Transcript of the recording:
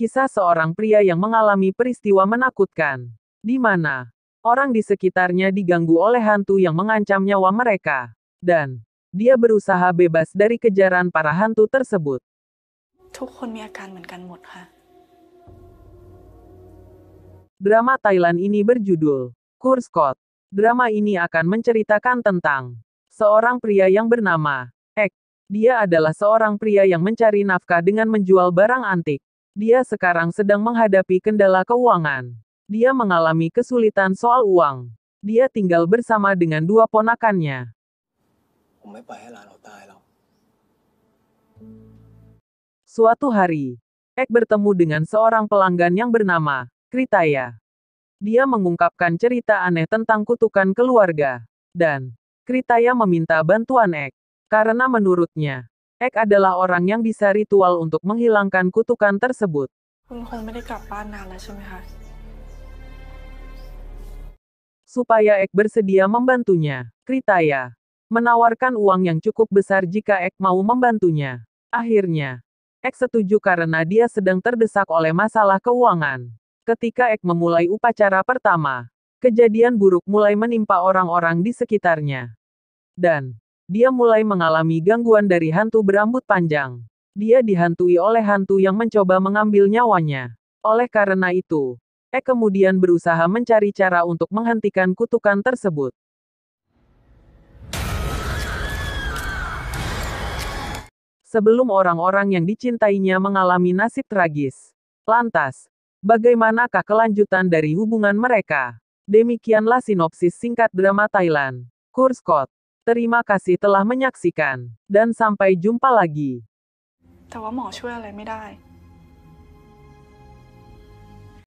Kisah seorang pria yang mengalami peristiwa menakutkan. Di mana orang di sekitarnya diganggu oleh hantu yang mengancam nyawa mereka. Dan dia berusaha bebas dari kejaran para hantu tersebut. Drama Thailand ini berjudul Kurskot. Drama ini akan menceritakan tentang seorang pria yang bernama Ek. Dia adalah seorang pria yang mencari nafkah dengan menjual barang antik. Dia sekarang sedang menghadapi kendala keuangan. Dia mengalami kesulitan soal uang. Dia tinggal bersama dengan dua ponakannya. Suatu hari, Ek bertemu dengan seorang pelanggan yang bernama Kritaya. Dia mengungkapkan cerita aneh tentang kutukan keluarga. Dan, Kritaya meminta bantuan Ek. Karena menurutnya, Ek adalah orang yang bisa ritual untuk menghilangkan kutukan tersebut. Supaya Ek bersedia membantunya, Kritaya menawarkan uang yang cukup besar jika Ek mau membantunya. Akhirnya, Ek setuju karena dia sedang terdesak oleh masalah keuangan. Ketika Ek memulai upacara pertama, kejadian buruk mulai menimpa orang-orang di sekitarnya. Dan, dia mulai mengalami gangguan dari hantu berambut panjang. Dia dihantui oleh hantu yang mencoba mengambil nyawanya. Oleh karena itu, E kemudian berusaha mencari cara untuk menghentikan kutukan tersebut. Sebelum orang-orang yang dicintainya mengalami nasib tragis. Lantas, bagaimanakah kelanjutan dari hubungan mereka? Demikianlah sinopsis singkat drama Thailand. Kurskot. Terima kasih telah menyaksikan, dan sampai jumpa lagi.